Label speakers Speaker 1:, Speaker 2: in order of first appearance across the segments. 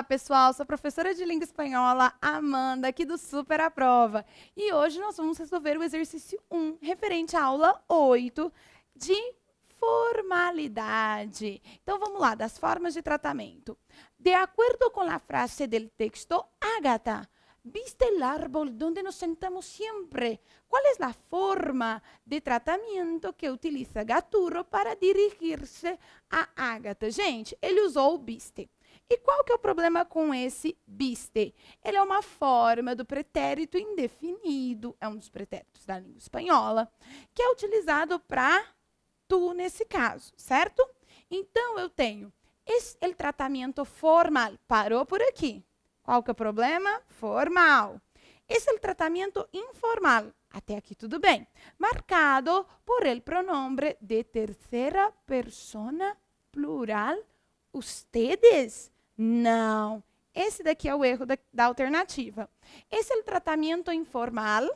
Speaker 1: Olá, pessoal. Sou professora de língua espanhola, Amanda, aqui do Super a Prova. E hoje nós vamos resolver o exercício 1, referente à aula 8 de formalidade. Então vamos lá, das formas de tratamento. De acordo com a frase do texto, Agatha, ¿viste el árbol donde nos sentamos siempre? Qual é a forma de tratamento que utiliza Gaturo para dirigir-se a Agatha? Gente, ele usou o biste. E qual que é o problema com esse biste? Ele é uma forma do pretérito indefinido, é um dos pretéritos da língua espanhola, que é utilizado para tu nesse caso, certo? Então eu tenho esse o tratamento formal, parou por aqui. Qual que é o problema? Formal. Esse é o tratamento informal, até aqui tudo bem, marcado por el pronombre de terceira persona plural ustedes. Não. Esse daqui é o erro da, da alternativa. Esse é o tratamento informal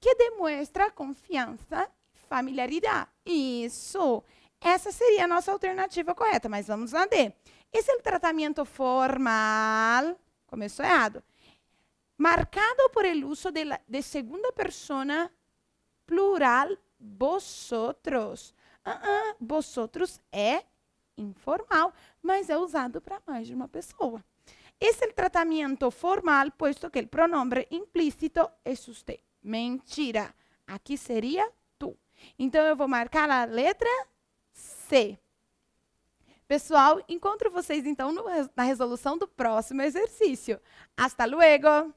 Speaker 1: que demonstra confiança, familiaridade. Isso. Essa seria a nossa alternativa correta, mas vamos na D. Esse é o tratamento formal, começou errado, marcado por el uso de, la, de segunda persona plural vosotros. Uh -uh, vosotros é informal, mas é usado para mais de uma pessoa. Esse é o tratamento formal, posto que o pronome implícito é você. Mentira. Aqui seria tu. Então, eu vou marcar a letra C. Pessoal, encontro vocês então no, na resolução do próximo exercício. Hasta luego!